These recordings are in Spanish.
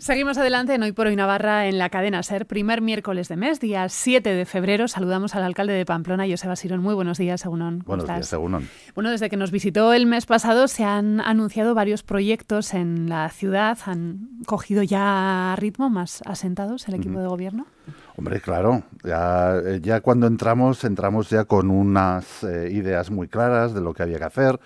Seguimos adelante en Hoy por Hoy Navarra en la cadena SER, primer miércoles de mes, día 7 de febrero. Saludamos al alcalde de Pamplona, Joseba Basirón. Muy buenos días, Egunon. Buenos días, Bueno, desde que nos visitó el mes pasado se han anunciado varios proyectos en la ciudad. ¿Han cogido ya ritmo más asentados el equipo de gobierno? Hombre, claro. Eh, ya, cuando entramos, entramos ya con unas eh, ideas muy claras de lo que había que hacer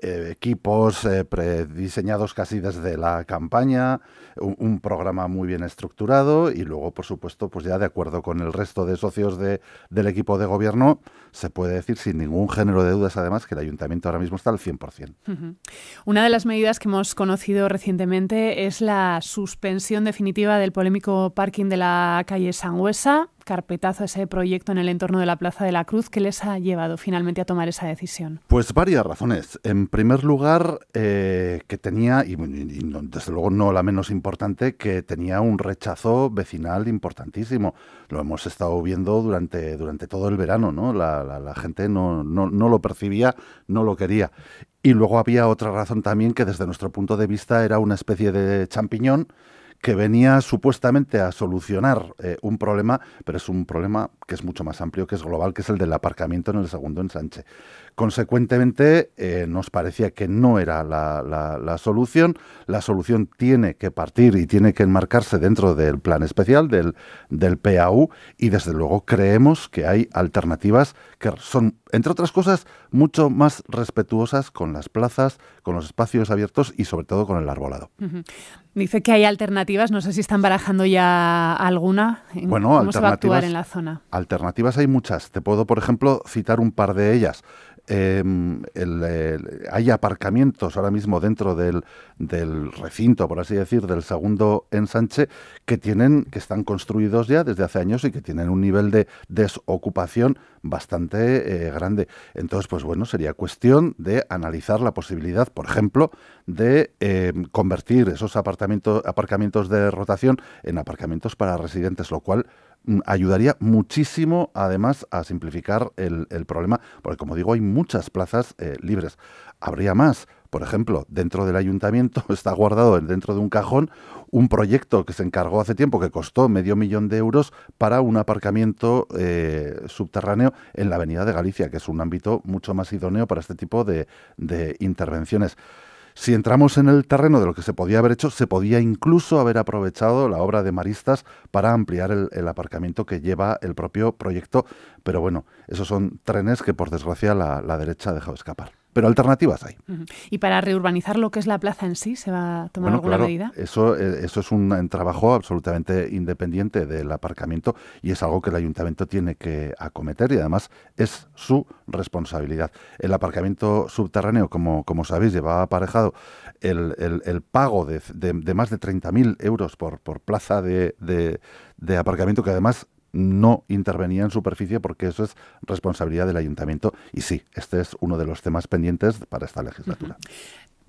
eh, equipos eh, prediseñados casi desde la campaña, un, programa muy bien estructurado y luego, por supuesto, pues ya de acuerdo con el resto de socios del equipo de gobierno, se puede decir sin ningún género de dudas, además, que el ayuntamiento ahora mismo está al 100%. Una de las medidas que hemos conocido recientemente es la suspensión definitiva del polémico parking de la calle Sangüesa, carpetazo a ese proyecto en el entorno de la Plaza de la Cruz. ¿Qué les ha llevado finalmente a tomar esa decisión? Pues varias razones. En primer lugar, eh, que tenía, y, y, desde luego no la menos importante, que tenía un rechazo vecinal importantísimo. Lo hemos estado viendo durante, durante todo el verano, ¿no? la, gente no, no, lo percibía, no lo quería. Y luego había otra razón también que desde nuestro punto de vista era una especie de champiñón que venía supuestamente a solucionar eh, un problema, pero es un problema que es mucho más amplio, que es global, que es el del aparcamiento en el segundo ensanche. Consecuentemente, eh, nos parecía que no era la, solución. La solución tiene que partir y tiene que enmarcarse dentro del plan especial, del, PAU, y desde luego creemos que hay alternativas que son, entre otras cosas, mucho más respetuosas con las plazas, con los espacios abiertos y sobre todo con el arbolado. Dice que hay alternativas, no sé si están barajando ya alguna. Bueno, ¿Cómo alternativas, va a actuar en la zona? Alternativas hay muchas. Te puedo, por ejemplo, citar un par de ellas. Em, hay aparcamientos ahora mismo dentro del, recinto, por así decir, del segundo ensanche, que tienen, que están construidos ya desde hace años y que tienen un nivel de desocupación bastante eh, grande. Entonces, pues bueno, sería cuestión de analizar la posibilidad, por ejemplo, de eh, convertir esos apartamentos, aparcamientos de rotación en aparcamientos para residentes, lo cual mm, ayudaría muchísimo además a simplificar el, problema, porque como digo hay muchas plazas eh, libres. Habría más, por ejemplo, dentro del ayuntamiento está guardado dentro de un cajón un proyecto que se encargó hace tiempo que costó medio millón de euros para un aparcamiento eh, subterráneo en la Avenida de Galicia, que es un ámbito mucho más idóneo para este tipo de intervenciones. Si entramos en el terreno de lo que se podía haber hecho, se podía incluso haber aprovechado la obra de Maristas para ampliar el, aparcamiento que lleva el propio proyecto, pero bueno, esos son trenes que por desgracia la derecha ha dejado escapar pero alternativas hay. ¿Y para reurbanizar lo que es la plaza en sí, se va a tomar alguna medida? Eso, eh, eso es un eh, trabajo absolutamente independiente del aparcamiento y es algo que el ayuntamiento tiene que acometer y además es su responsabilidad. El aparcamiento subterráneo, como, como sabéis, llevaba aparejado el, el, el pago de, de, más de 30.000 euros por, por plaza de, de aparcamiento, que además no intervenía en superficie porque eso es responsabilidad del ayuntamiento. Y sí, este es uno de los temas pendientes para esta legislatura.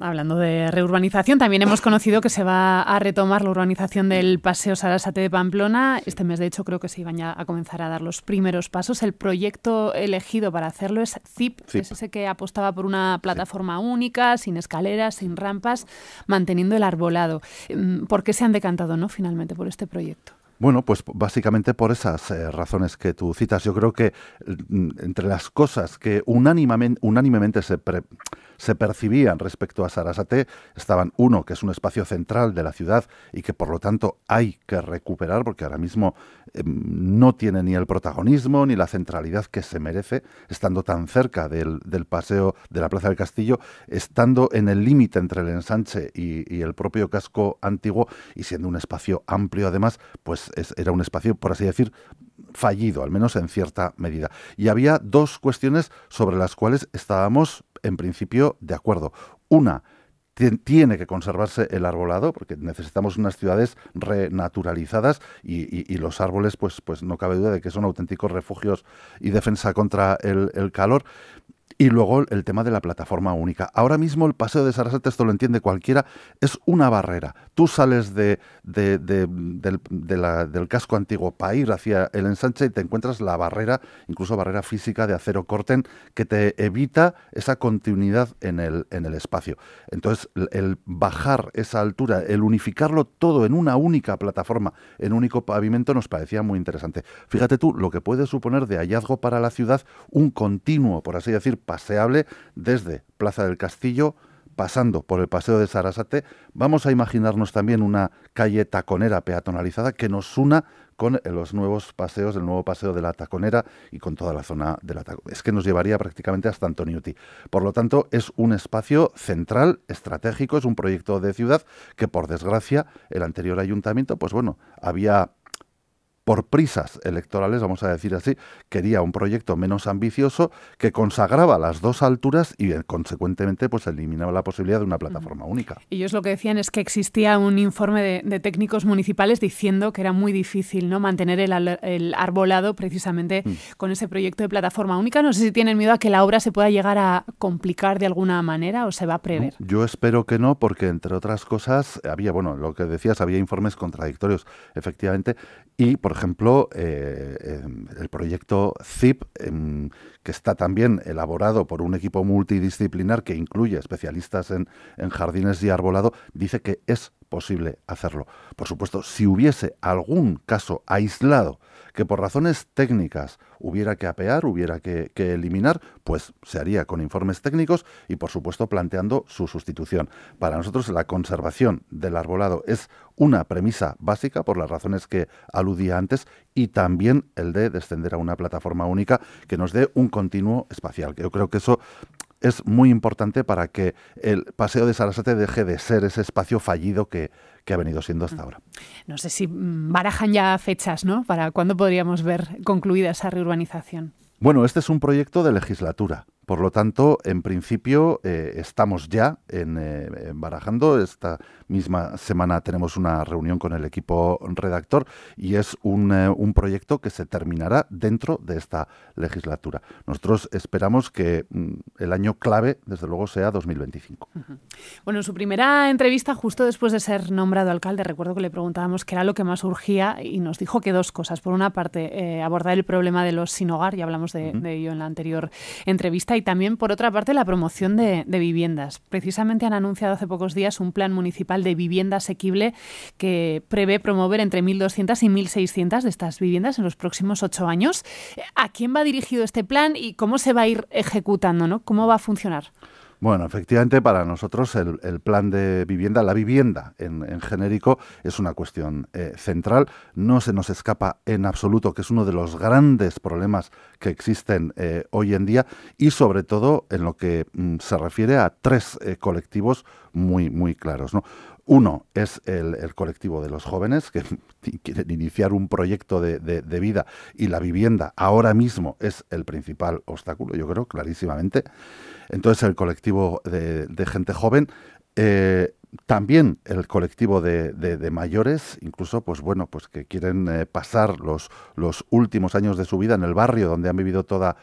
Hablando de reurbanización, también hemos conocido que se va a retomar la urbanización del Paseo Sarasate de Pamplona. Este mes, de hecho, creo que se iban a comenzar a dar los primeros pasos. El proyecto elegido para hacerlo es ZIP, es ese que apostaba por una plataforma única, sin escaleras, sin rampas, manteniendo el arbolado. Mm, ¿Por qué se han decantado no finalmente por este proyecto? Bueno, pues básicamente por esas eh, razones que tú citas. Yo creo que mm, entre las cosas que unánimemente, se, se percibían respecto a Sarasate estaban, uno, que es un espacio central de la ciudad y que por lo tanto hay que recuperar porque ahora mismo eh, no tiene ni el protagonismo ni la centralidad que se merece, estando tan cerca del, paseo de la Plaza del Castillo, estando en el límite entre el ensanche y el propio casco antiguo y siendo un espacio amplio además, pues era un espacio, por así decir, fallido, al menos en cierta medida. Y había dos cuestiones sobre las cuales estábamos, en principio, de acuerdo. Una, tiene que conservarse el arbolado, porque necesitamos unas ciudades renaturalizadas y, los árboles, pues, pues no cabe duda de que son auténticos refugios y defensa contra el calor. Y luego el tema de la plataforma única. Ahora mismo el paseo de Sarasate, esto lo entiende cualquiera, es una barrera. Tú sales de, del, del, casco antiguo para ir hacia el ensanche y te encuentras la barrera, incluso barrera física de acero corten, que te evita esa continuidad en el, en el espacio. Entonces, el, bajar esa altura, el unificarlo todo en una única plataforma, en un único pavimento, nos parecía muy interesante. Fíjate tú lo que puede suponer de hallazgo para la ciudad un continuo, por así decir, paseable desde Plaza del Castillo, pasando por el Paseo de Sarasate, vamos a imaginarnos también una calle taconera peatonalizada que nos una con los nuevos paseos, el nuevo paseo de la Taconera y con toda la zona de la Taconera. Es que nos llevaría prácticamente hasta Antoniuti. Por lo tanto, es un espacio central, estratégico, es un proyecto de ciudad que, por desgracia, el anterior ayuntamiento, pues bueno, había por prisas electorales, vamos a decir así, quería un proyecto menos ambicioso que consagraba las dos alturas y eh, consecuentemente pues eliminaba la posibilidad de una plataforma única. Y ellos lo que decían es que existía un informe de, técnicos municipales diciendo que era muy difícil no mantener el, arbolado precisamente mm. con ese proyecto de plataforma única. No sé si tienen miedo a que la obra se pueda llegar a complicar de alguna manera o se va a prever. yo espero que no, porque entre otras cosas había, bueno, lo que decías, había informes contradictorios, efectivamente, y por ejemplo, eh, eh, el proyecto ZIP, em, que está también elaborado por un equipo multidisciplinar que incluye especialistas en, en jardines y arbolado, dice que es posible hacerlo. Por supuesto, si hubiese algún caso aislado que por razones técnicas hubiera que apear, hubiera que, eliminar, pues se haría con informes técnicos y por supuesto planteando su sustitución. Para nosotros la conservación del arbolado es una premisa básica por las razones que aludía antes y también el de descender a una plataforma única que nos dé un continuo espacial. Yo creo que eso es muy importante para que el Paseo de Sarasate deje de ser ese espacio fallido que, ha venido siendo hasta mm. ahora. No sé si mm, barajan ya fechas, ¿no? Para cuándo podríamos ver concluida esa reurbanización. Bueno, este es un proyecto de legislatura. Por lo tanto, en principio, eh, estamos ya en, eh, barajando esta misma semana tenemos una reunión con el equipo redactor y es un, eh, proyecto que se terminará dentro de esta legislatura. Nosotros esperamos que mm, el año clave, desde luego, sea 2025. Bueno, en su primera entrevista, justo después de ser nombrado alcalde, recuerdo que le preguntábamos qué era lo que más urgía y nos dijo que dos cosas. Por una parte, eh, abordar el problema de los sin hogar, ya hablamos de, ello en la anterior entrevista, y también, por otra parte, la promoción de viviendas. Precisamente han anunciado hace pocos días un plan municipal de Vivienda Asequible que prevé promover entre 1.200 y 1.600 de estas viviendas en los próximos ocho años. ¿A quién va dirigido este plan y cómo se va a ir ejecutando? ¿Cómo va a funcionar? Bueno, efectivamente, para nosotros el, plan de vivienda, la vivienda en, genérico, es una cuestión eh, central. No se nos escapa en absoluto que es uno de los grandes problemas que existen eh, hoy en día y sobre todo en lo que mm, se refiere a tres eh, colectivos muy, muy claros. Uno es el, colectivo de los jóvenes que quieren iniciar un proyecto de, vida y la vivienda ahora mismo es el principal obstáculo, yo creo, clarísimamente. Entonces el colectivo de, gente joven eh, también el colectivo de, mayores, incluso, pues bueno, pues que quieren eh, pasar los, los últimos años de su vida en el barrio donde han vivido toda,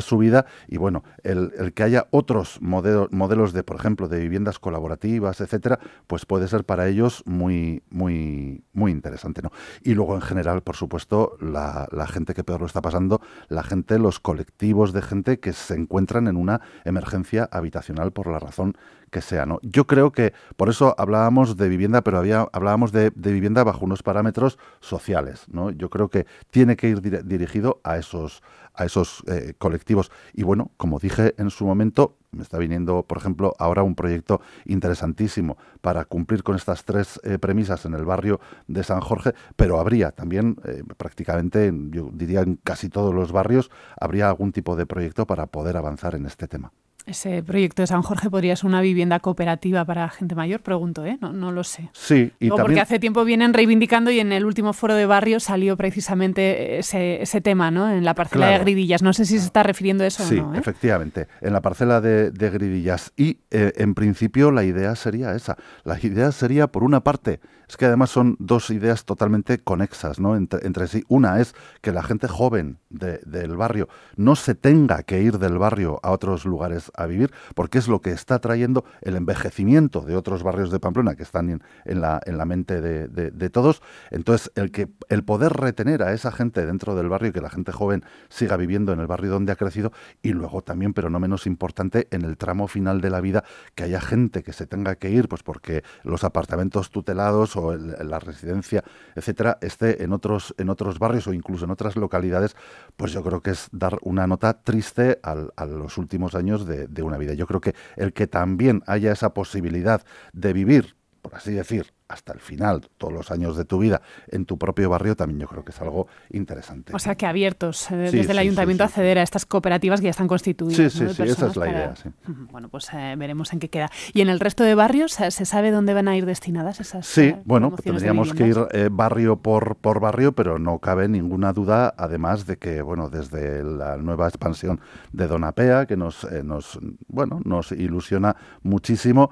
su vida. Y bueno, el, que haya otros modelos, modelos de, por ejemplo, de viviendas colaborativas, etcétera, pues puede ser para ellos muy, muy, muy interesante, ¿no? Y luego, en general, por supuesto, la, la gente que peor lo está pasando, la gente, los colectivos de gente que se encuentran en una emergencia habitacional por la razón que sea. ¿no? Yo creo que por eso hablábamos de vivienda, pero había, hablábamos de, vivienda bajo unos parámetros sociales. ¿no? Yo creo que tiene que ir dirigido a esos, a esos eh, colectivos. Y bueno, como dije en su momento, me está viniendo, por ejemplo, ahora un proyecto interesantísimo para cumplir con estas tres eh, premisas en el barrio de San Jorge, pero habría también eh, prácticamente, yo diría en casi todos los barrios, habría algún tipo de proyecto para poder avanzar en este tema. Ese proyecto de San Jorge podría ser una vivienda cooperativa para gente mayor, pregunto, ¿eh? No, lo sé. Sí, y porque hace tiempo vienen reivindicando y en el último foro de barrio salió precisamente ese, tema, ¿no? En la parcela de Gridillas. No sé si se está refiriendo a eso sí, o no. ¿eh? efectivamente, en la parcela de, Gridillas. Y eh, en principio la idea sería esa. La idea sería, por una parte, es que además son dos ideas totalmente conexas ¿no? entre, sí. Una es que la gente joven del barrio no se tenga que ir del barrio a otros lugares a vivir, porque es lo que está trayendo el envejecimiento de otros barrios de Pamplona que están en, la, en la, mente de, todos. Entonces, el, que, el poder retener a esa gente dentro del barrio y que la gente joven siga viviendo en el barrio donde ha crecido y luego también, pero no menos importante, en el tramo final de la vida, que haya gente que se tenga que ir, pues porque los apartamentos tutelados la residencia, etcétera, esté en otros, en otros barrios o incluso en otras localidades, pues yo creo que es dar una nota triste a los últimos años de una vida. Yo creo que el que también haya esa posibilidad de vivir por así decir, hasta el final, todos los años de tu vida, en tu propio barrio, también yo creo que es algo interesante. O sea, que abiertos eh, desde el ayuntamiento a acceder a estas cooperativas que ya están constituidas. Sí, sí, sí, esa es la idea. Bueno, pues eh, veremos en qué queda. ¿Y en el resto de barrios eh, se sabe dónde van a ir destinadas esas? Sí, bueno, pues tendríamos que ir barrio por, por barrio, pero no cabe ninguna duda, además de que, bueno, desde la nueva expansión de Donapea, que nos, nos, bueno, nos ilusiona muchísimo,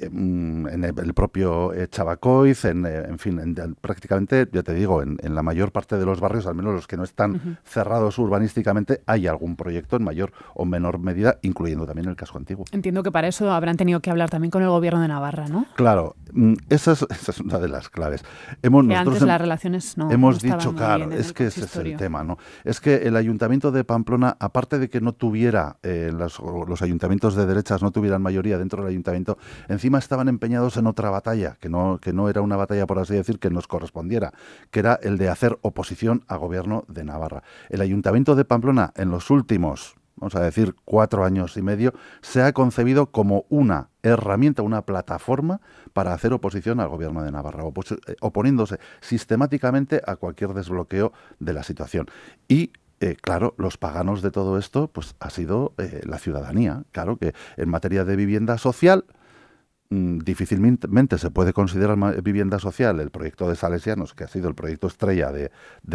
en el propio eh, Chabacoiz, eh, en, fin, prácticamente, ya te digo, en, la mayor parte de los barrios, al menos los que no están cerrados urbanísticamente, hay algún proyecto en mayor o menor medida, incluyendo también el casco antiguo. Entiendo que para eso habrán tenido que hablar también con el gobierno de Navarra, ¿no? Claro, mm, esa es, una de las claves. Hemos, antes las relaciones no. Hemos dicho, claro, es que ese es el tema, ¿no? Es que el ayuntamiento de Pamplona, aparte de que no tuviera, eh, los, ayuntamientos de derechas no tuvieran mayoría dentro del ayuntamiento, encima estaban empeñados en otra batalla, que no, que no era una batalla, por así decir, que nos correspondiera, que era el de hacer oposición a gobierno de Navarra. El Ayuntamiento de Pamplona, en los últimos vamos a decir, cuatro años y medio, se ha concebido como una herramienta, una plataforma para hacer oposición al gobierno de Navarra, eh, oponiéndose sistemáticamente a cualquier desbloqueo de la situación. Y eh, claro, los paganos de todo esto, pues ha sido eh, la ciudadanía. Claro que en materia de vivienda social, Mm, difícilmente se puede considerar vivienda social el proyecto de Salesianos, que ha sido el proyecto estrella de,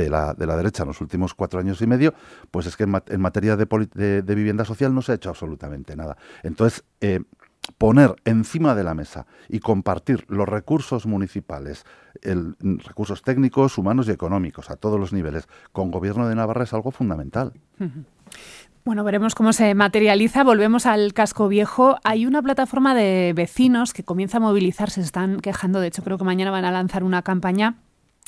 la, derecha en los últimos cuatro años y medio, pues es que en, materia de, vivienda social no se ha hecho absolutamente nada. Entonces, eh, poner encima de la mesa y compartir los recursos municipales, el, mm, recursos técnicos, humanos y económicos a todos los niveles con Gobierno de Navarra es algo fundamental. Bueno, veremos cómo se materializa. Volvemos al casco viejo. Hay una plataforma de vecinos que comienza a movilizarse, están quejando. De hecho, creo que mañana van a lanzar una campaña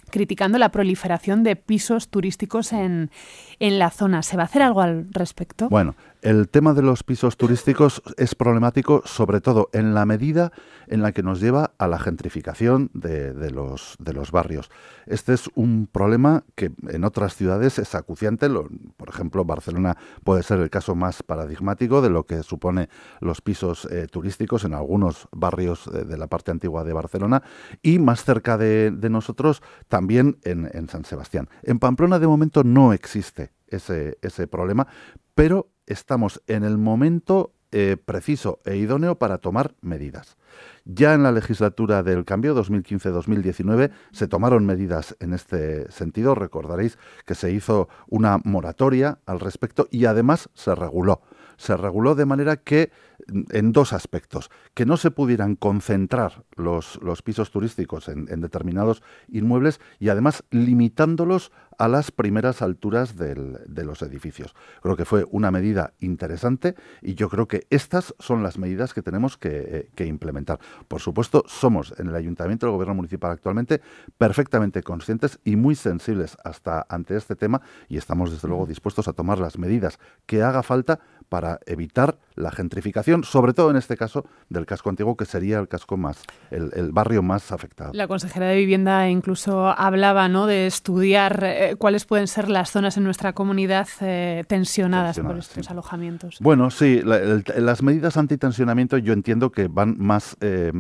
criticando la proliferación de pisos turísticos en, en la zona. ¿Se va a hacer algo al respecto? Bueno, el tema de los pisos turísticos es problemático sobre todo en la medida en la que nos lleva a la gentrificación de, los, barrios. Este es un problema que en otras ciudades es acuciante. por ejemplo, Barcelona puede ser el caso más paradigmático de lo que supone los pisos eh, turísticos en algunos barrios de, la parte antigua de Barcelona y más cerca de, nosotros también en, San Sebastián. En Pamplona de momento no existe ese problema, pero estamos en el momento eh, preciso e idóneo para tomar medidas. Ya en la legislatura del cambio 2015-2019 se tomaron medidas en este sentido. Recordaréis que se hizo una moratoria al respecto y además se reguló se reguló de manera que, en dos aspectos, que no se pudieran concentrar los, pisos turísticos en, determinados inmuebles y además limitándolos a las primeras alturas de los edificios. Creo que fue una medida interesante y yo creo que estas son las medidas que tenemos eh, que, implementar. Por supuesto, somos en el ayuntamiento, el gobierno municipal actualmente, perfectamente conscientes y muy sensibles hasta ante este tema y estamos desde luego dispuestos a tomar las medidas que haga falta para evitar la gentrificación, sobre todo en este caso del casco antiguo, que sería el casco más, el, barrio más afectado. La consejera de Vivienda incluso hablaba ¿no? de estudiar eh, cuáles pueden ser las zonas en nuestra comunidad eh, tensionadas, por estos alojamientos. Bueno, sí, las medidas antitensionamiento yo entiendo que van más... Eh,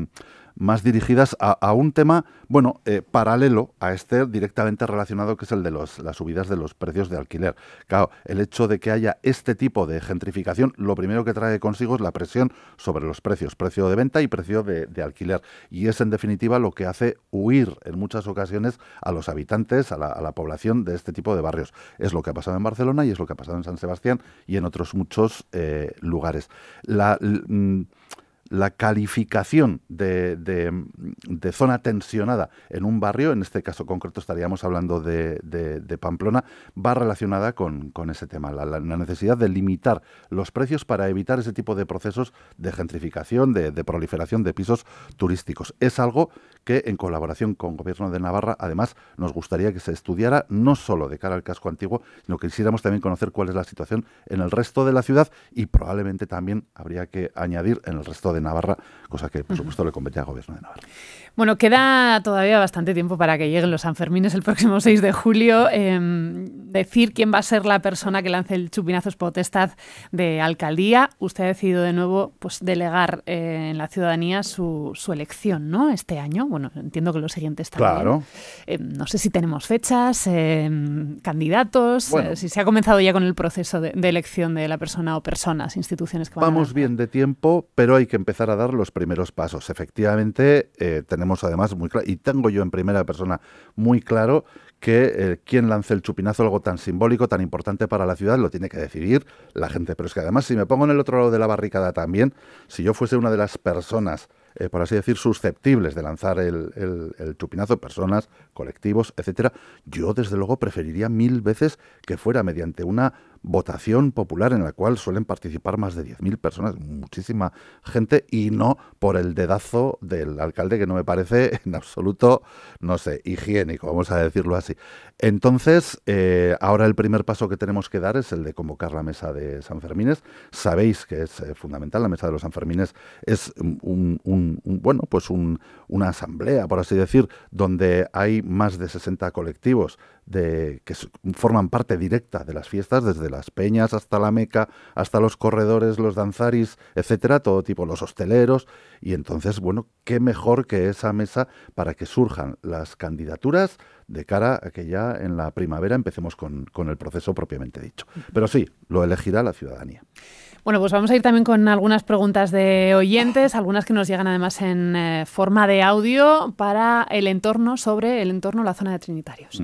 más dirigidas a, un tema, bueno, eh, paralelo a este directamente relacionado que es el de los, las subidas de los precios de alquiler. Claro, el hecho de que haya este tipo de gentrificación, lo primero que trae consigo es la presión sobre los precios, precio de venta y precio de, alquiler. Y es en definitiva lo que hace huir en muchas ocasiones a los habitantes, a la, población de este tipo de barrios. Es lo que ha pasado en Barcelona y es lo que ha pasado en San Sebastián y en otros muchos eh, lugares. La, mm, la calificación de, zona tensionada en un barrio, en este caso concreto estaríamos hablando de, Pamplona, va relacionada con, ese tema, la, necesidad de limitar los precios para evitar ese tipo de procesos de gentrificación, de, proliferación de pisos turísticos. Es algo que en colaboración con el Gobierno de Navarra, además, nos gustaría que se estudiara no solo de cara al casco antiguo, sino que quisiéramos también conocer cuál es la situación en el resto de la ciudad y probablemente también habría que añadir en el resto de de Navarra, cosa que, por supuesto, le compete al gobierno de Navarra. Bueno, queda todavía bastante tiempo para que lleguen los Sanfermines el próximo 6 de julio. Em, decir quién va a ser la persona que lance el chupinazo es potestad de alcaldía. Usted ha decidido de nuevo pues, delegar eh, en la ciudadanía su, elección, ¿no? Este año. Bueno, entiendo que lo siguiente está. Claro. Em, no sé si tenemos fechas, em, candidatos, eh, si se ha comenzado ya con el proceso de, elección de la persona o personas, instituciones que Vamos bien de tiempo, pero hay que empezar a dar los primeros pasos. Efectivamente, eh, tenemos además muy claro, y tengo yo en primera persona muy claro que eh, quien lance el chupinazo, algo tan simbólico, tan importante para la ciudad, lo tiene que decidir la gente. Pero es que además, si me pongo en el otro lado de la barricada también, si yo fuese una de las personas eh, por así decir, susceptibles de lanzar el, el, chupinazo, personas, colectivos, etcétera, yo desde luego preferiría mil veces que fuera mediante una votación popular en la cual suelen participar más de 10.000 personas, muchísima gente, y no por el dedazo del alcalde, que no me parece en absoluto, no sé, higiénico, vamos a decirlo así. Entonces, eh, ahora el primer paso que tenemos que dar es el de convocar la mesa de San Fermines. Sabéis que es eh, fundamental, la mesa de los San Fermines es un, bueno, pues una asamblea, por así decir, donde hay más de 60 colectivos que forman parte directa de las fiestas, desde las peñas hasta la Meca, hasta los corredores, los danzaris, etcétera, todo tipo, los hosteleros. Y entonces, bueno, qué mejor que esa mesa para que surjan las candidaturas de cara a que ya en la primavera empecemos con, el proceso propiamente dicho. Pero sí, lo elegirá la ciudadanía. Bueno, pues vamos a ir también con algunas preguntas de oyentes, algunas que nos llegan además en eh, forma de audio para el entorno, sobre el entorno, la zona de Trinitarios.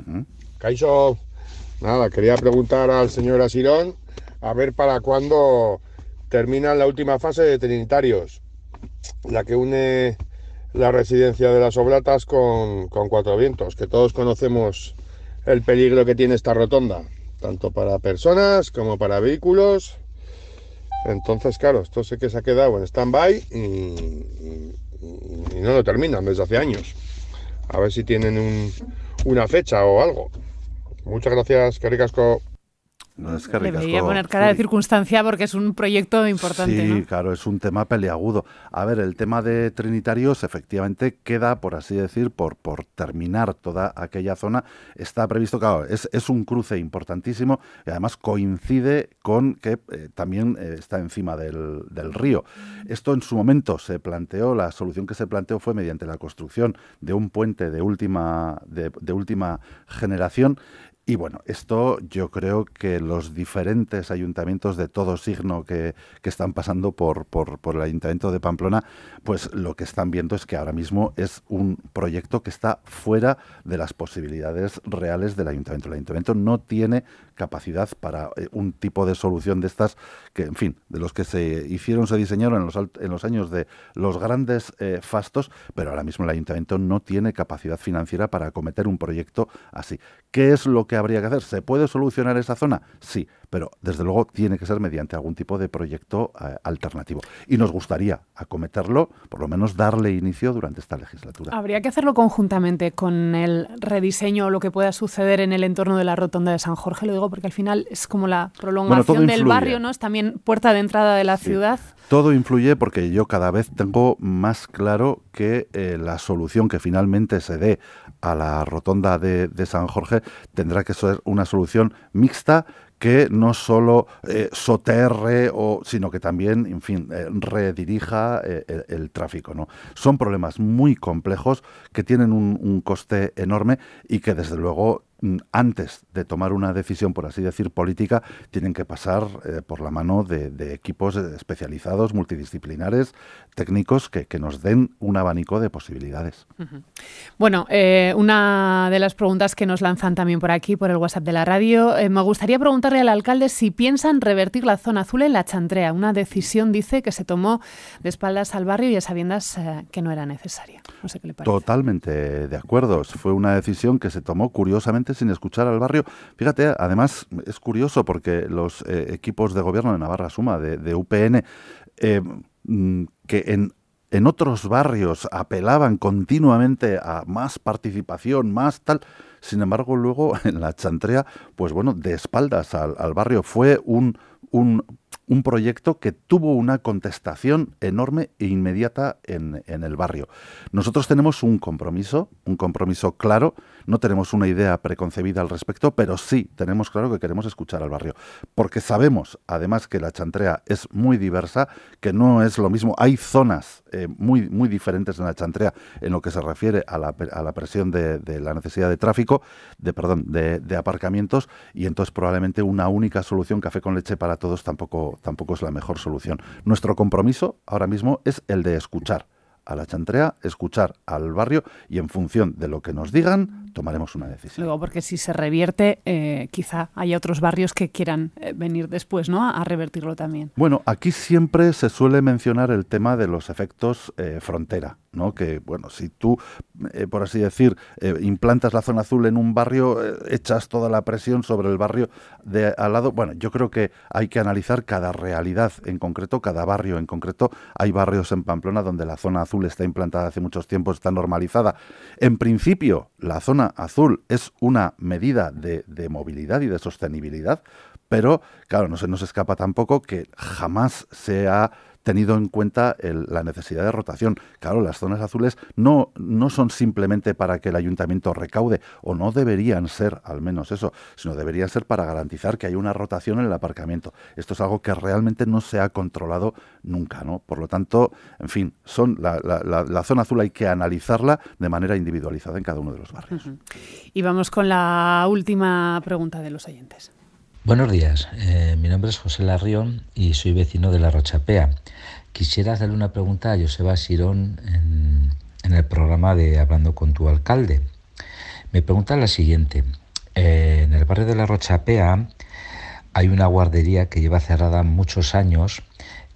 Caixo. nada, quería preguntar al señor Asirón a ver para cuándo termina la última fase de Trinitarios, la que une la residencia de las Oblatas con, con Cuatro Vientos, que todos conocemos el peligro que tiene esta rotonda, tanto para personas como para vehículos. Entonces, claro, esto sé que se ha quedado en stand-by y, no lo terminan desde hace años. A ver si tienen una fecha o algo. Muchas gracias, Caricasco. No es que Le poner cara de circunstancia porque es un proyecto importante. Sí, claro, es un tema peleagudo. A ver, el tema de Trinitarios efectivamente queda, por así decir, por, por terminar toda aquella zona. Está previsto, claro, es, un cruce importantísimo y además coincide con que eh, también eh, está encima del, río. Esto en su momento se planteó, la solución que se planteó fue mediante la construcción de un puente de última, de última generación y bueno, esto yo creo que los diferentes ayuntamientos de todo signo que, están pasando por, por, el ayuntamiento de Pamplona, pues lo que están viendo es que ahora mismo es un proyecto que está fuera de las posibilidades reales del ayuntamiento. El ayuntamiento no tiene capacidad para eh, un tipo de solución de estas que, en fin, de los que se hicieron, se diseñaron en los, años de los grandes eh, fastos, pero ahora mismo el ayuntamiento no tiene capacidad financiera para acometer un proyecto así. ¿Qué es lo ¿Qué habría que hacer. ¿Se puede solucionar esa zona? Sí pero desde luego tiene que ser mediante algún tipo de proyecto eh, alternativo. Y nos gustaría acometerlo, por lo menos darle inicio durante esta legislatura. Habría que hacerlo conjuntamente con el rediseño o lo que pueda suceder en el entorno de la rotonda de San Jorge, lo digo porque al final es como la prolongación del barrio, ¿no? Es también puerta de entrada de la ciudad. Todo influye porque yo cada vez tengo más claro que eh, la solución que finalmente se dé a la rotonda de San Jorge tendrá que ser una solución mixta que no solo eh, soterre, o, sino que también, en fin, eh, redirija eh, el, tráfico. ¿no? Son problemas muy complejos que tienen un, coste enorme y que, desde luego, mm, antes de tomar una decisión, por así decir, política, tienen que pasar por la mano de, equipos especializados, multidisciplinares, técnicos que, nos den un abanico de posibilidades. Bueno, eh, una de las preguntas que nos lanzan también por aquí, por el WhatsApp de la radio, eh, me gustaría preguntarle al alcalde si piensan revertir la zona azul en la Chantrea. Una decisión, dice, que se tomó de espaldas al barrio y a sabiendas eh, que no era necesaria. No sé qué le parece. Totalmente de acuerdo. Fue una decisión que se tomó curiosamente sin escuchar al barrio. Fíjate, además es curioso porque los equipos de gobierno de Navarra Suma, de, de UPN, mm, que en, en otros barrios apelaban continuamente a más participación, más tal. Sin embargo, luego en la chantrea, pues bueno, de espaldas al, barrio. Fue un, un, proyecto que tuvo una contestación enorme e inmediata en, en el barrio. Nosotros tenemos un compromiso, un compromiso claro no tenemos una idea preconcebida al respecto, pero sí tenemos claro que queremos escuchar al barrio. Porque sabemos, además, que la chantrea es muy diversa, que no es lo mismo. Hay zonas eh, muy, muy diferentes en la chantrea en lo que se refiere a la, presión de, la necesidad de tráfico, de perdón, de, aparcamientos, y entonces probablemente una única solución, café con leche para todos, tampoco, tampoco es la mejor solución. Nuestro compromiso ahora mismo es el de escuchar a la chantrea, escuchar al barrio y en función de lo que nos digan tomaremos una decisión. Luego, porque si se revierte, eh, quizá haya otros barrios que quieran eh, venir después, ¿no? A, revertirlo también. Bueno, aquí siempre se suele mencionar el tema de los efectos eh, frontera. Que, bueno, si tú, eh, por así decir, eh, implantas la zona azul en un barrio, eh, echas toda la presión sobre el barrio de al lado. Bueno, yo creo que hay que analizar cada realidad en concreto, cada barrio en concreto. Hay barrios en Pamplona donde la zona azul está implantada hace muchos tiempos, está normalizada. En principio, la zona azul es una medida de, de movilidad y de sostenibilidad, pero, claro, no se nos escapa tampoco que jamás se tenido en cuenta la necesidad de rotación. Claro, las zonas azules no, no son simplemente para que el ayuntamiento recaude, o no deberían ser al menos eso, sino deberían ser para garantizar que hay una rotación en el aparcamiento. Esto es algo que realmente no se ha controlado nunca, ¿no? Por lo tanto, en fin, son la, la, zona azul hay que analizarla de manera individualizada en cada uno de los barrios. Y vamos con la última pregunta de los oyentes. Buenos días, eh, mi nombre es José Larrión y soy vecino de La Rochapea. Quisiera hacerle una pregunta a Joseba Sirón en, el programa de Hablando con tu alcalde. Me pregunta la siguiente. Eh, en el barrio de La Rochapea hay una guardería que lleva cerrada muchos años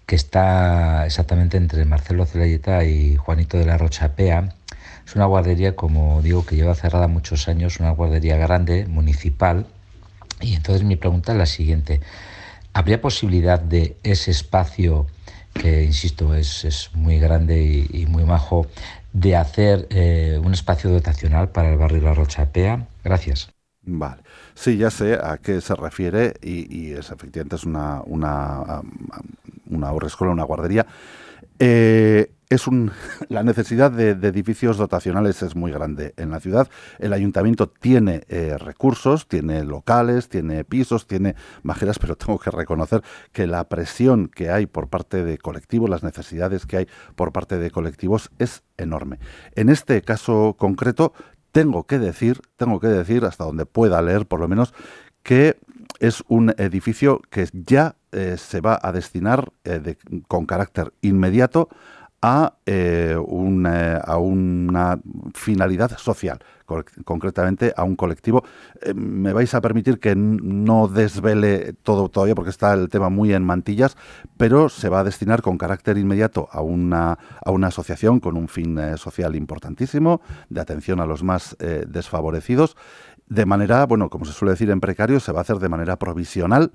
que está exactamente entre Marcelo Celayeta y Juanito de la Rochapea. Es una guardería, como digo, que lleva cerrada muchos años, una guardería grande, municipal, y entonces mi pregunta es la siguiente. ¿Habría posibilidad de ese espacio, que insisto, es, muy grande y, muy majo, de hacer eh, un espacio dotacional para el barrio La Rochapea? Gracias. Vale. Sí, ya sé a qué se refiere y, es, efectivamente es una, una, una, una guardería eh, es un, la necesidad de, edificios dotacionales es muy grande en la ciudad. El ayuntamiento tiene eh, recursos, tiene locales, tiene pisos, tiene majeras, pero tengo que reconocer que la presión que hay por parte de colectivos, las necesidades que hay por parte de colectivos es enorme. En este caso concreto, tengo que decir, tengo que decir, hasta donde pueda leer por lo menos, que es un edificio que ya eh, se va a destinar eh, con carácter inmediato a, eh, a una finalidad social, concretamente a un colectivo. me vais a permitir que no desvele todo todavía porque está el tema muy en mantillas, pero se va a destinar con carácter inmediato a una, a una asociación con un fin social importantísimo, de atención a los más desfavorecidos, de manera, bueno, como se suele decir en precario, se va a hacer de manera provisional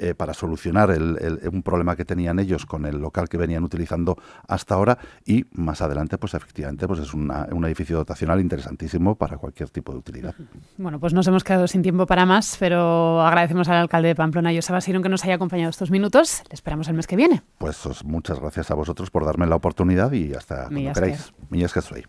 eh, para solucionar un problema que tenían ellos con el local que venían utilizando hasta ahora y más adelante, pues efectivamente, pues es un edificio dotacional interesantísimo para cualquier tipo de utilidad. Bueno, pues nos hemos quedado sin tiempo para más, pero agradecemos al alcalde de Pamplona, Joseba Basirón, que nos haya acompañado estos minutos. Le esperamos el mes que viene. Pues muchas gracias a vosotros por darme la oportunidad y hasta cuando queráis. es que soy.